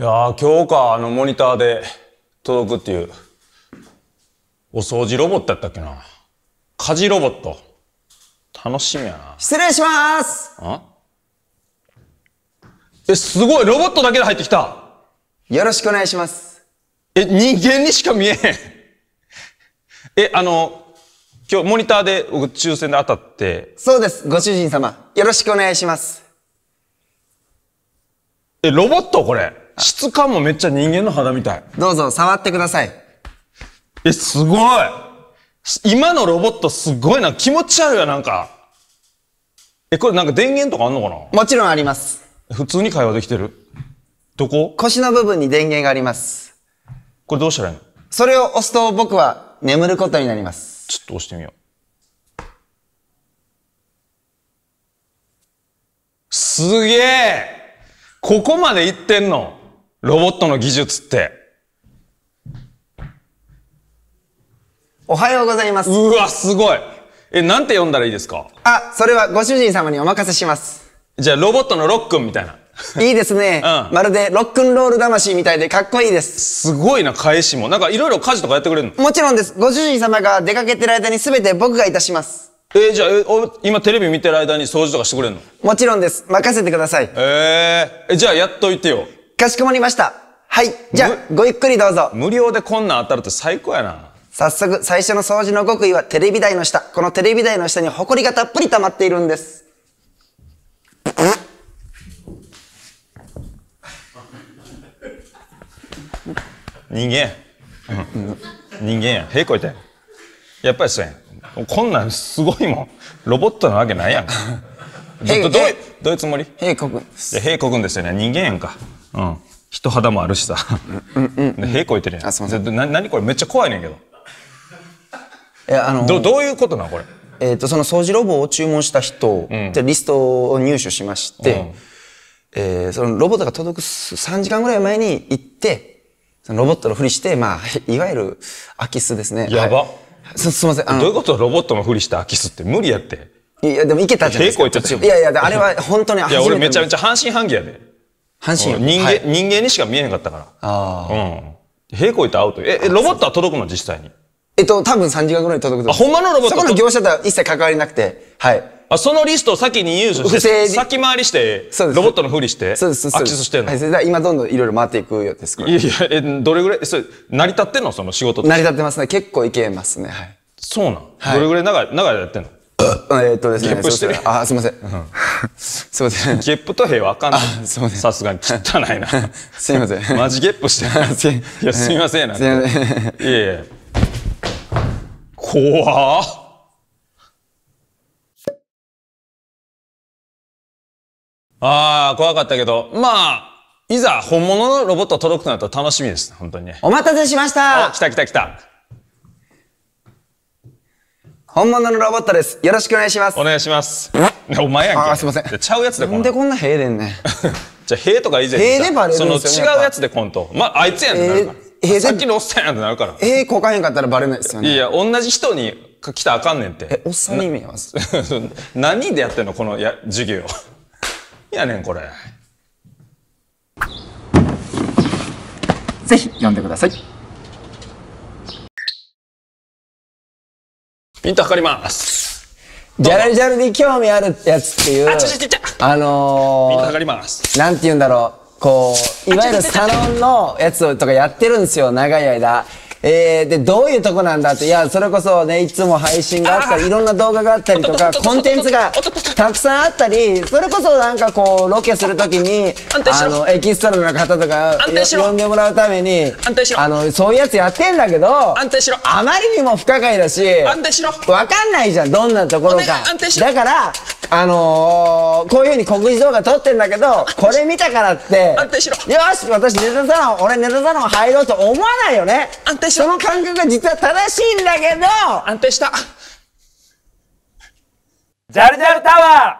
いや今日か、あの、モニターで届くっていう、お掃除ロボットやったっけな。家事ロボット。楽しみやな。失礼しますんえ、すごいロボットだけで入ってきたよろしくお願いします。え、人間にしか見えへん。え、あの、今日モニターで僕抽選で当たって。そうです、ご主人様。よろしくお願いします。え、ロボットこれ。質感もめっちゃ人間の肌みたい。どうぞ、触ってください。え、すごい今のロボットすごいな。気持ち悪いわ、なんか。え、これなんか電源とかあんのかなもちろんあります。普通に会話できてるどこ腰の部分に電源があります。これどうしたらいいのそれを押すと僕は眠ることになります。ちょっと押してみよう。すげえここまで行ってんのロボットの技術って。おはようございます。うわ、すごい。え、なんて読んだらいいですかあ、それはご主人様にお任せします。じゃあ、ロボットのロックンみたいな。いいですね、うん。まるでロックンロール魂みたいでかっこいいです。すごいな、返しも。なんかいろいろ家事とかやってくれるのもちろんです。ご主人様が出かけてる間に全て僕がいたします。えー、じゃあ、今テレビ見てる間に掃除とかしてくれるのもちろんです。任せてください。えー、え、じゃあやっといてよ。かしこまりました。はい。じゃあ、ごゆっくりどうぞ。無料でこんなん当たるって最高やな。早速、最初の掃除の極意はテレビ台の下。このテレビ台の下に埃がたっぷり溜まっているんです。人間や。人間や。へいこいて。やっぱりそうやん。こんなんすごいもん。ロボットなわけないやんか。ど、ど、どういうつもりいこくんですよね。人間やんか。うん人肌もあるしさ屁こいてるやんあすみませんななにこれめっちゃ怖いねんけどえあのどどういうことなこれえー、とその掃除ロボを注文した人、じゃリストを入手しまして、えー、そのロボットが届く3時間ぐらい前に行って、そのロボットのふりして、まあ、いわゆる空き巣ですね。やば。はい、す、すみません。あのどういうことロボットのふりして空き巣って無理やって。いや、でも行けたじゃないですか。いやいや、あれは本当に初めて。いや、俺めちゃめちゃ半信半疑やで。阪神、人間、はい、人間にしか見えなかったから。ああ。うん。平行いたアウト。え、ロボットは届くの実際に。えっと、多分3時間ぐらいに届くと。あ、ほんまのロボットそこの業者とは一切関わりなくて、はい。あ、そのリストを先に入手して、先回りして、ロボットのふりして、そうです、アクセスしてんの。はい、それ今どんどんいろいろ回っていくようです、いやいや、え、どれぐらい、それ、成り立ってんのその仕事成り立ってますね。結構いけますね。はい。そうなん、はい、どれぐらい長い、長いやってんのえっとですね。ゲップしてる。あ、すみません。すみません。ゲップと平和あかんい。すみません。さすがに汚いな。すみません。マジゲップしてる。いや、すみませんすみません。いえいえ。怖っ。ああ、怖かったけど、まあ、いざ本物のロボット届くとなると楽しみです、本当にね。お待たせしました来た来た来た。本物のロボットです。よろしくお願いします。お願いします。お前やんけ。あ、すいません。ちゃうやつでこんなんでこんな塀でんねん。じゃあ塀とか以前に。塀でバレるその違うやつでコント。まあ、あいつやんってなるから。えー、さっきのおっさんやんってなるから。ええー、こかへんかったらバレないですよね。いや、同じ人に来たらあかんねんって。え、おっさんに見えます。何でやってんのこのや授業。やねん、これ。ぜひ、読んでください。ヒント測ります。ジャラジャルに興味あるやつっていう。あ、ちょちょちょあのー、ヒント測ります。なんて言うんだろう。こう、いわゆるサロンのやつとかやってるんですよ、長い間。えー、で、どういうとこなんだって、いや、それこそね、いつも配信があったり、いろんな動画があったりとか、コンテンツがたくさんあったり、それこそなんかこう、ロケするときに、あの、エキストラの方とか、呼んでもらうために、あの、そういうやつやってんだけど、あまりにも不可解だし、わかんないじゃん、どんなところか。だから、あのー、こういうふうに告示動画撮ってんだけどこれ見たからって安定しろよし私ネタサロン俺ネタサロン入ろうと思わないよね安定しろその感覚が実は正しいんだけど安定したジャルジャルタワー